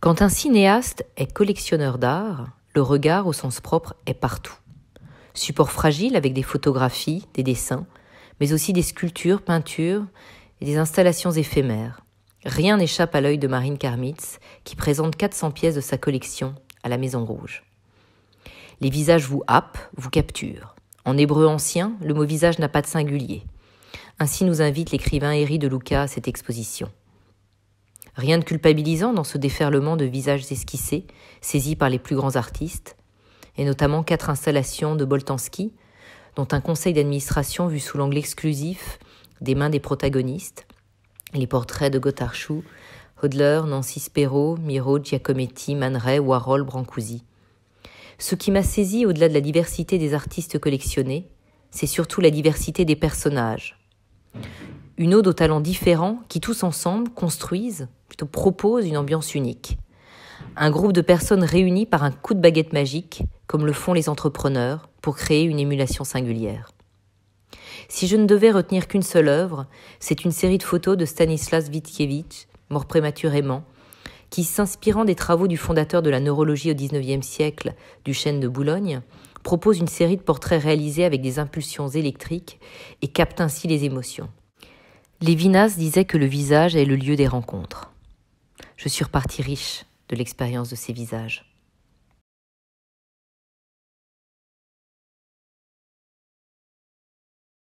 Quand un cinéaste est collectionneur d'art, le regard au sens propre est partout. Support fragile avec des photographies, des dessins, mais aussi des sculptures, peintures et des installations éphémères. Rien n'échappe à l'œil de Marine Karmitz, qui présente 400 pièces de sa collection à la Maison Rouge. Les visages vous happent, vous capturent. En hébreu ancien, le mot visage n'a pas de singulier. Ainsi nous invite l'écrivain Héry de Luca à cette exposition. Rien de culpabilisant dans ce déferlement de visages esquissés, saisis par les plus grands artistes, et notamment quatre installations de Boltanski, dont un conseil d'administration vu sous l'angle exclusif des mains des protagonistes, les portraits de Gotthard Schuh, Hodler, Nancy Spero, Miro, Giacometti, Man Warhol, Brancusi. Ce qui m'a saisi au-delà de la diversité des artistes collectionnés, c'est surtout la diversité des personnages. Une ode aux talents différents qui tous ensemble construisent, plutôt propose une ambiance unique. Un groupe de personnes réunies par un coup de baguette magique, comme le font les entrepreneurs, pour créer une émulation singulière. Si je ne devais retenir qu'une seule œuvre, c'est une série de photos de Stanislas Vitkiewicz, mort prématurément, qui, s'inspirant des travaux du fondateur de la neurologie au XIXe siècle, du chêne de Boulogne, propose une série de portraits réalisés avec des impulsions électriques et capte ainsi les émotions. Lévinas disait que le visage est le lieu des rencontres je suis reparti riche de l'expérience de ces visages.